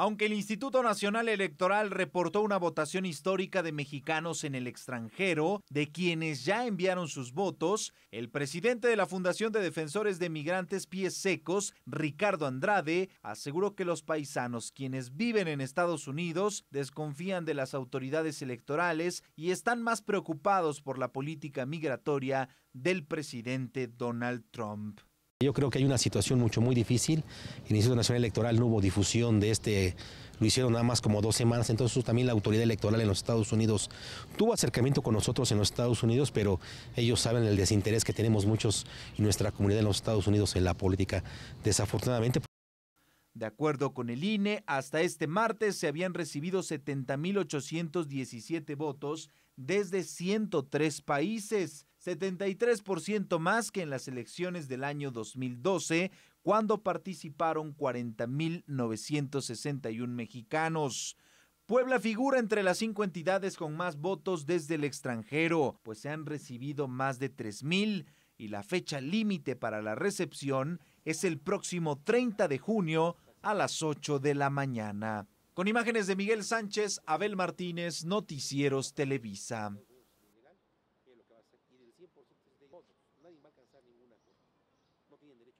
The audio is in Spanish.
Aunque el Instituto Nacional Electoral reportó una votación histórica de mexicanos en el extranjero, de quienes ya enviaron sus votos, el presidente de la Fundación de Defensores de Migrantes Pies Secos, Ricardo Andrade, aseguró que los paisanos quienes viven en Estados Unidos desconfían de las autoridades electorales y están más preocupados por la política migratoria del presidente Donald Trump. Yo creo que hay una situación mucho muy difícil. En el Instituto Nacional Electoral no hubo difusión de este, lo hicieron nada más como dos semanas, entonces también la autoridad electoral en los Estados Unidos tuvo acercamiento con nosotros en los Estados Unidos, pero ellos saben el desinterés que tenemos muchos y nuestra comunidad en los Estados Unidos en la política, desafortunadamente. De acuerdo con el INE, hasta este martes se habían recibido 70.817 votos desde 103 países 73% más que en las elecciones del año 2012, cuando participaron 40.961 mexicanos. Puebla figura entre las cinco entidades con más votos desde el extranjero, pues se han recibido más de 3.000 y la fecha límite para la recepción es el próximo 30 de junio a las 8 de la mañana. Con imágenes de Miguel Sánchez, Abel Martínez, Noticieros Televisa el 100% de ellos, nadie va a alcanzar ninguna cosa. No tienen derecho